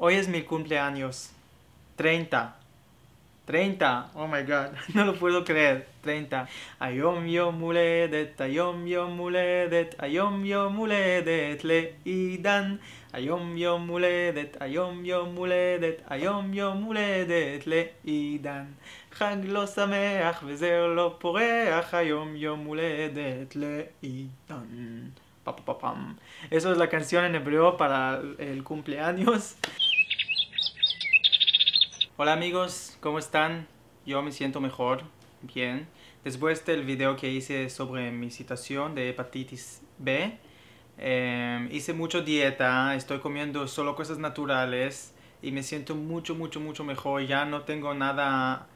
Hoy es mi cumpleaños. 30. 30. Oh my god. No lo puedo creer. 30. Ayom yo muledet. ayom yo muledet. ayom yo muledet. le idan. Ayom yo muledet. ayom yom uledet, ayom yo muledet. le idan. חג לא שמח lo לא פורח, pa pa pa idan. Eso es la canción en hebreo para el cumpleaños. Hola amigos, ¿cómo están? Yo me siento mejor, bien. Después del video que hice sobre mi situación de hepatitis B, em, hice mucho dieta, estoy comiendo solo cosas naturales y me siento mucho, mucho, mucho mejor. Ya no tengo nada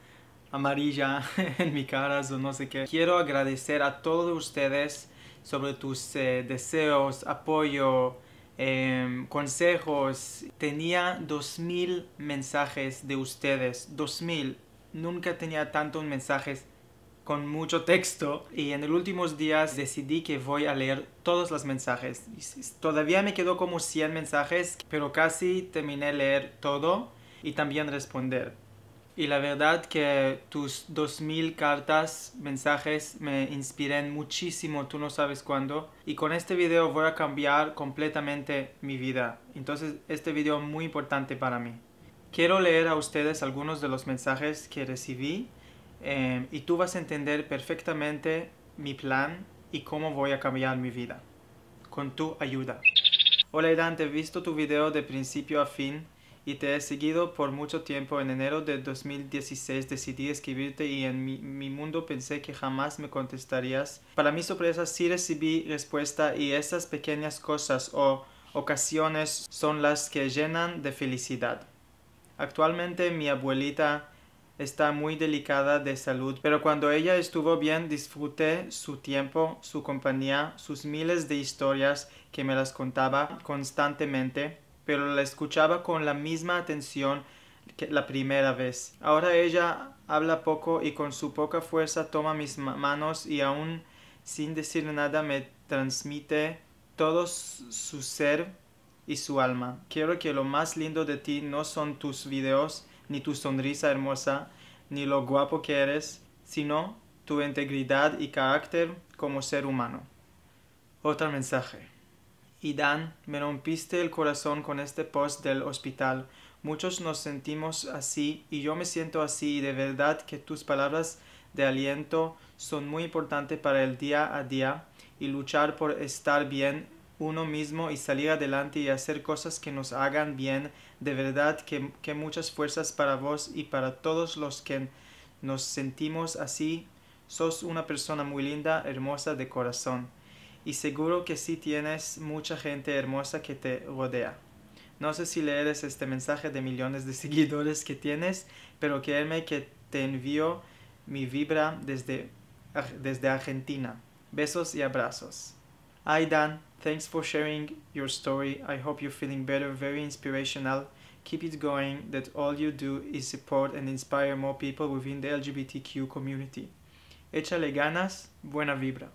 amarilla en mi cara o no sé qué. Quiero agradecer a todos ustedes sobre tus eh, deseos, apoyo, Em, consejos, tenía 2.000 mensajes de ustedes, 2.000. Nunca tenía tantos mensajes con mucho texto y en los últimos días decidí que voy a leer todos los mensajes. Todavía me quedó como 100 mensajes, pero casi terminé leer todo y también responder. Y la verdad que tus 2000 cartas, mensajes me inspiran muchísimo, tú no sabes cuándo. Y con este video voy a cambiar completamente mi vida. Entonces este video es muy importante para mí. Quiero leer a ustedes algunos de los mensajes que recibí em, y tú vas a entender perfectamente mi plan y cómo voy a cambiar mi vida. Con tu ayuda. Hola dante he visto tu video de principio a fin y te he seguido por mucho tiempo. En enero de 2016 decidí escribirte y en mi, mundo pensé que jamás me contestarías. Para mi sorpresa sí recibí respuesta y esas pequeñas cosas o ocasiones son las que llenan de felicidad. Actualmente mi abuelita está muy delicada de salud, pero cuando ella estuvo bien disfruté su tiempo, su compañía, sus miles de historias que me las contaba constantemente pero la escuchaba con la misma atención que la primera vez. Ahora ella habla poco y con su poca fuerza toma mis manos y aún sin decir nada me transmite todo su ser y su alma. Quiero que lo más lindo de ti no son tus videos, ni tu sonrisa hermosa, ni lo guapo que eres, sino tu integridad y carácter como ser humano. Otro mensaje y Dan, me rompiste el corazón con este post del hospital. Muchos nos sentimos así y yo me siento así y de verdad que tus palabras de aliento son muy importantes para el día a día y luchar por estar bien uno mismo y salir adelante y hacer cosas que nos hagan bien. De verdad que, que muchas fuerzas para vos y para todos los que nos sentimos así. Sos una persona muy linda, hermosa de corazón y seguro que sí tienes mucha gente hermosa que te rodea. No sé si leeres este mensaje de millones de seguidores que tienes, pero créeme que te envío mi vibra desde, desde Argentina. Besos y abrazos. Hi Dan, thanks for sharing your story. I hope you're feeling better, very inspirational. Keep it going, that all you do is support and inspire more people within the LGBTQ community. Échale ganas, buena vibra.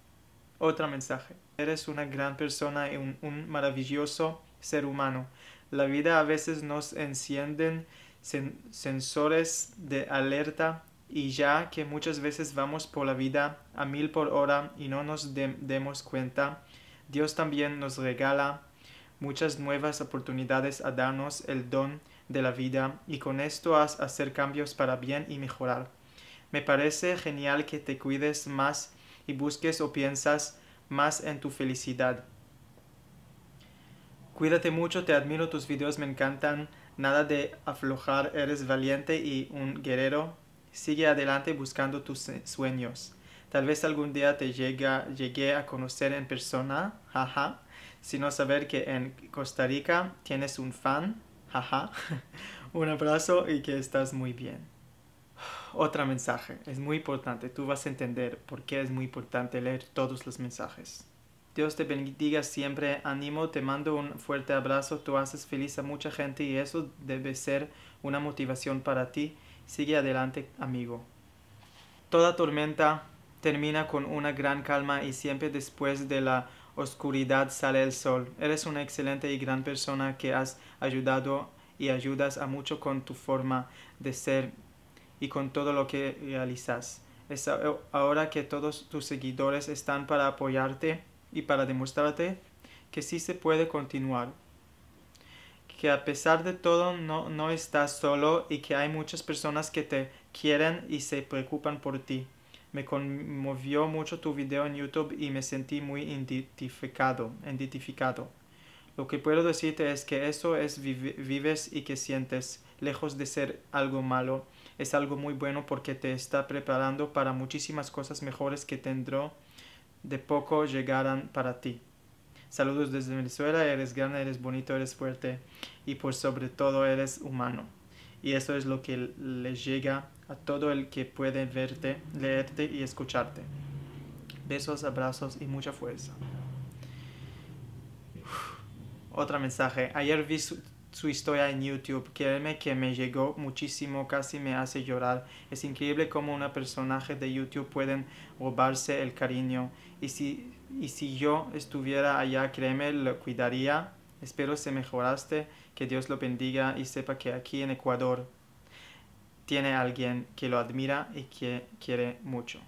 Otro mensaje. Eres una gran persona y un, maravilloso ser humano. La vida a veces nos encienden sensores de alerta y ya que muchas veces vamos por la vida a mil por hora y no nos demos cuenta, Dios también nos regala muchas nuevas oportunidades a darnos el don de la vida y con esto has hacer cambios para bien y mejorar. Me parece genial que te cuides más y busques o piensas más en tu felicidad. Cuídate mucho, te admiro, tus videos me encantan, nada de aflojar, eres valiente y un guerrero. Sigue adelante buscando tus sueños. Tal vez algún día te llega, llegue a conocer en persona, jaja, sino saber que en Costa Rica tienes un fan, jaja. un abrazo y que estás muy bien otro mensaje. Es muy importante. Tú vas a entender por qué es muy importante leer todos los mensajes. Dios te bendiga siempre. Ánimo, te mando un fuerte abrazo. Tú haces feliz a mucha gente y eso debe ser una motivación para ti. Sigue adelante, amigo. Toda tormenta termina con una gran calma y siempre después de la oscuridad sale el sol. Eres una excelente y gran persona que has ayudado y ayudas a mucho con tu forma de ser y con todo lo que realizas. Es eh, ahora que todos tus seguidores están para apoyarte y para demostrarte que sí se puede continuar. Que a pesar de todo no, estás solo y que hay muchas personas que te quieren y se preocupan por ti. Me conmovió mucho tu video en YouTube y me sentí muy identificado. identificado. Lo que puedo decirte es que eso es vives y que sientes lejos de ser algo malo, es algo muy bueno porque te está preparando para muchísimas cosas mejores que tendrán de poco llegarán para ti. Saludos desde Venezuela, eres grande, eres bonito, eres fuerte y por sobre todo eres humano. Y eso es lo que le llega a todo el que puede verte, leerte y escucharte. Besos, abrazos y mucha fuerza. Otro Otra mensaje. Ayer vi su historia en YouTube. Créeme que me llegó muchísimo, casi me hace llorar. Es increíble cómo una personaje de YouTube pueden robarse el cariño. Y si, y si yo estuviera allá, créeme, lo cuidaría. Espero se mejoraste, que Dios lo bendiga y sepa que aquí en Ecuador tiene alguien que lo admira y que quiere mucho.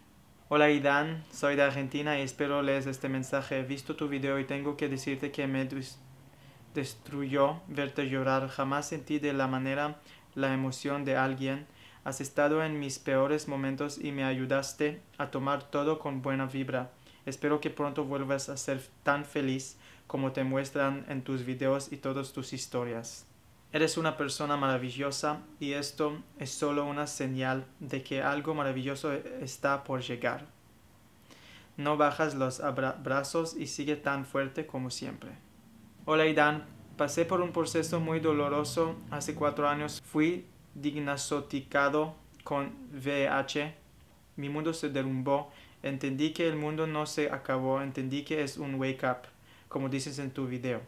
Hola Idan, soy de Argentina y espero lees este mensaje. He visto tu video y tengo que decirte que me destruyó verte llorar. Jamás sentí de la manera la emoción de alguien. Has estado en mis peores momentos y me ayudaste a tomar todo con buena vibra. Espero que pronto vuelvas a ser tan feliz como te muestran en tus videos y todas tus historias. Eres una persona maravillosa y esto es solo una señal de que algo maravilloso está por llegar. No bajas los brazos y sigue tan fuerte como siempre. Hola Idan, pasé por un proceso muy doloroso hace cuatro años. Fui diagnosticado con VH, Mi mundo se derrumbó. Entendí que el mundo no se acabó. Entendí que es un wake up, como dices en tu video.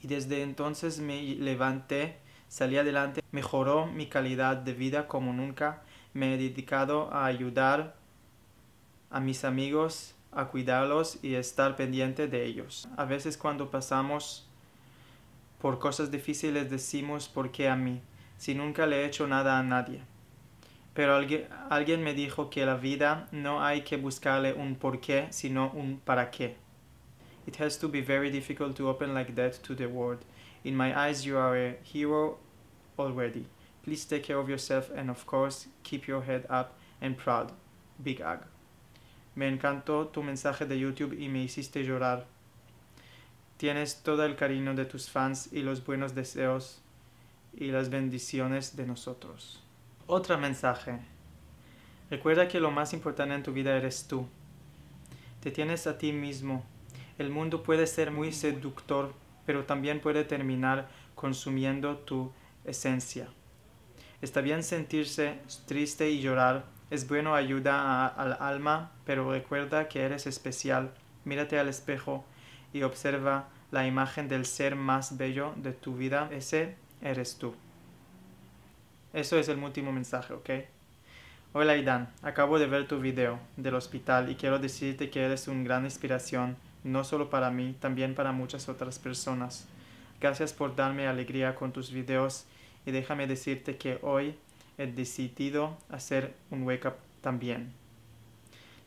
Y desde entonces me levanté, salí adelante, mejoró mi calidad de vida como nunca. Me he dedicado a ayudar a mis amigos a cuidarlos y estar pendiente de ellos. A veces cuando pasamos por cosas difíciles decimos por qué a mí, si nunca le he hecho nada a nadie. Pero alguien, me dijo que la vida no hay que buscarle un por qué, sino un para qué. It has to be very difficult to open like that to the world. In my eyes, you are a hero already. Please take care of yourself and, of course, keep your head up and proud. Big hug. Me encantó tu mensaje de YouTube y me hiciste llorar. Tienes todo el cariño de tus fans y los buenos deseos y las bendiciones de nosotros. Otro mensaje. Recuerda que lo más importante en tu vida eres tú. Te tienes a ti mismo. El mundo puede ser muy seductor, pero también puede terminar consumiendo tu esencia. Está bien sentirse triste y llorar, es bueno ayuda al alma, pero recuerda que eres especial. Mírate al espejo y observa la imagen del ser más bello de tu vida. Ese eres tú. Eso es el último mensaje, ¿ok? Hola Idan, acabo de ver tu video del hospital y quiero decirte que eres una gran inspiración, no solo para mí, también para muchas otras personas. Gracias por darme alegría con tus videos y déjame decirte que hoy he decidido hacer un wake up también.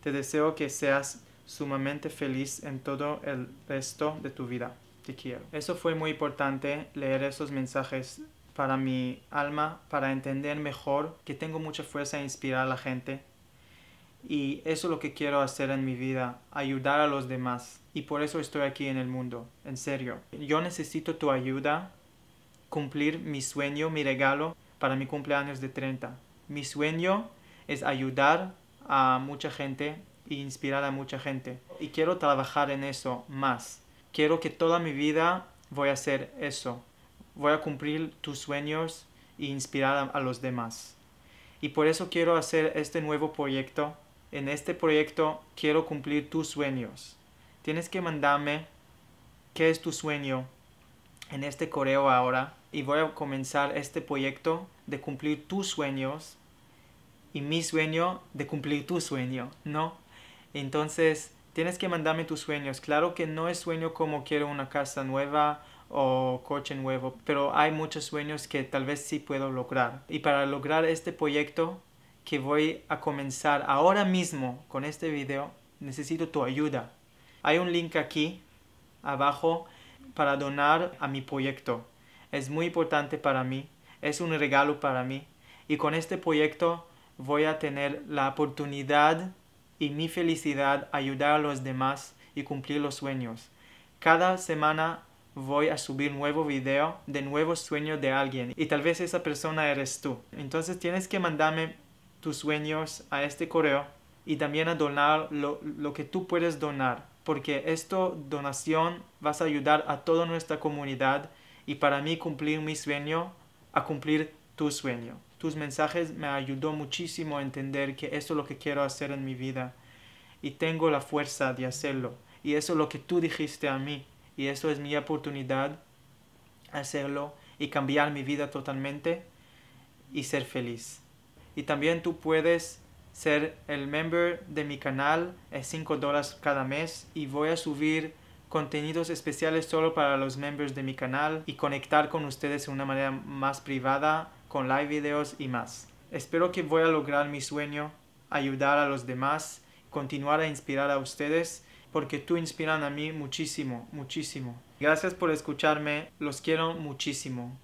Te deseo que seas sumamente feliz en todo el resto de tu vida. Te quiero. Eso fue muy importante leer esos mensajes para mi alma, para entender mejor que tengo mucha fuerza a inspirar a la gente. Y eso es lo que quiero hacer en mi vida, ayudar a los demás. Y por eso estoy aquí en el mundo, en serio. Yo necesito tu ayuda, cumplir mi sueño, mi regalo, para mi cumpleaños de 30. Mi sueño es ayudar a mucha gente e inspirar a mucha gente. Y quiero trabajar en eso más. Quiero que toda mi vida voy a hacer eso. Voy a cumplir tus sueños e inspirar a, a los demás. Y por eso quiero hacer este nuevo proyecto. En este proyecto quiero cumplir tus sueños. Tienes que mandarme qué es tu sueño en este correo ahora y voy a comenzar este proyecto de cumplir tus sueños y mi sueño de cumplir tu sueño, ¿no? Entonces, tienes que mandarme tus sueños. Claro que no es sueño como quiero una casa nueva o coche nuevo, pero hay muchos sueños que tal vez sí puedo lograr. Y para lograr este proyecto que voy a comenzar ahora mismo con este video, necesito tu ayuda. Hay un link aquí abajo para donar a mi proyecto. Es muy importante para mí, es un regalo para mí y con este proyecto voy a tener la oportunidad y mi felicidad ayudar a los demás y cumplir los sueños. Cada semana voy a subir nuevo video de nuevos sueños de alguien y tal vez esa persona eres tú. Entonces tienes que mandarme tus sueños a este correo y también a donar lo que tú puedes donar porque esto donación vas a ayudar a toda nuestra comunidad y para mí cumplir mi sueño a cumplir tu sueño. Tus mensajes me ayudó muchísimo a entender que eso es lo que quiero hacer en mi vida y tengo la fuerza de hacerlo y eso es lo que tú dijiste a mí y eso es mi oportunidad hacerlo y cambiar mi vida totalmente y ser feliz. Y también tú puedes ser el member de mi canal es 5 dólares cada mes y voy a subir contenidos especiales solo para los members de mi canal y conectar con ustedes de una manera más privada con live videos y más. Espero que voy a lograr mi sueño, ayudar a los demás, continuar a inspirar a ustedes porque tú inspiran a mí muchísimo, muchísimo. Gracias por escucharme, los quiero muchísimo.